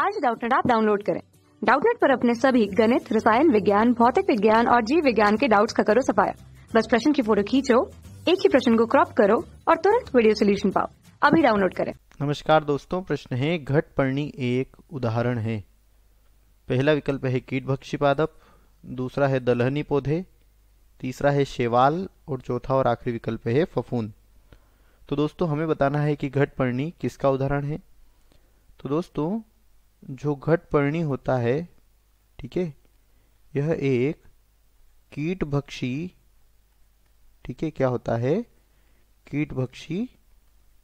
आज डाउटनेट आप डाउनलोड करें डाउटनेट पर अपने सभी गणित रसायन विज्ञान भौतिक विज्ञान और जीव विज्ञान के डाउट्स का करो सफाया बस प्रश्न की फोटो खींचो एक ही प्रश्न को क्रॉप करो और तुरंत वीडियो सोल्यूशन पाओ अभी डाउनलोड करें नमस्कार दोस्तों प्रश्न है घट पर्णी एक उदाहरण है पहला विकल्प है कीट भक्षी पादप दूसरा है दलहनी पौधे तीसरा है शेवाल और चौथा और आखिरी विकल्प है फफून तो दोस्तों हमें बताना है कि घट पर्णी किसका उदाहरण है तो दोस्तों जो घटपर्णी होता है ठीक है यह एक कीट भक्षी ठीक है क्या होता है कीट भक्षी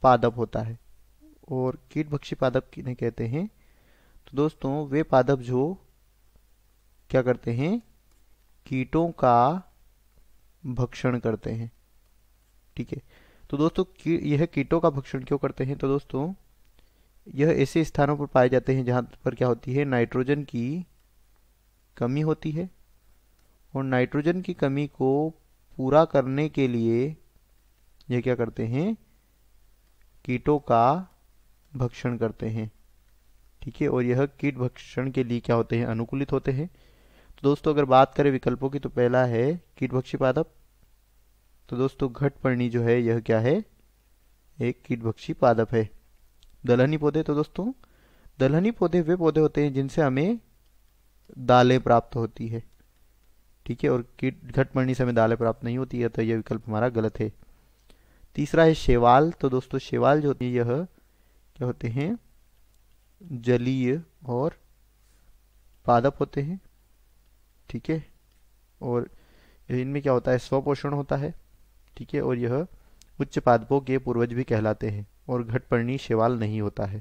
पादप होता है और कीट भक्षी पादप किन्हें कहते हैं तो दोस्तों वे पादप जो क्या करते हैं कीटों का भक्षण करते हैं ठीक है तो दोस्तों की, यह कीटों का भक्षण क्यों करते हैं तो दोस्तों यह ऐसे स्थानों पर पाए जाते हैं जहाँ पर क्या होती है नाइट्रोजन की कमी होती है और नाइट्रोजन की कमी को पूरा करने के लिए यह क्या करते हैं कीटों का भक्षण करते हैं ठीक है और यह कीट भक्षण के लिए क्या होते हैं अनुकूलित होते हैं तो दोस्तों अगर बात करें विकल्पों की तो पहला है कीटभक्षी पादप तो दोस्तों घटपर्णी जो है यह क्या है एक कीटभक्षी पादप है दलहनी पौधे तो दोस्तों दलहनी पौधे वे पौधे होते हैं जिनसे हमें दालें प्राप्त होती है ठीक है और कीट घटमरणी से हमें दालें प्राप्त नहीं होती है तो यह विकल्प हमारा गलत है तीसरा है शेवाल तो दोस्तों शेवाल जो होती है यह क्या होते हैं जलीय और पादप होते हैं ठीक है और इनमें क्या होता है स्वपोषण होता है ठीक है और यह उच्च पादपों के पूर्वज भी कहलाते हैं और घटपर्णी शेवाल नहीं होता है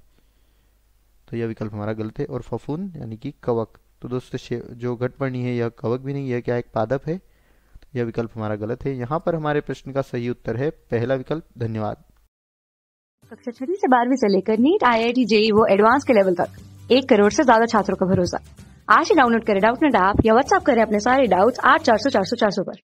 तो यह विकल्प हमारा गलत है और फफून यानी कि कवक तो दोस्तों जो घटपर्णी है यह कवक भी नहीं है क्या एक पादप है तो यह विकल्प हमारा गलत है यहाँ पर हमारे प्रश्न का सही उत्तर है पहला विकल्प धन्यवाद कक्षा छठी से बारहवीं से लेकर NEET I I T JEE वो एडवांस के लेवल तक एक करोड़ से ज्यादा छात्रों का भरोसा आज ही डाउनलोड करें डाउट नेट ऐप या व्हाट्सअप करें अपने सारे डाउट्स आठ चार सौ चार सौ चार सौ पर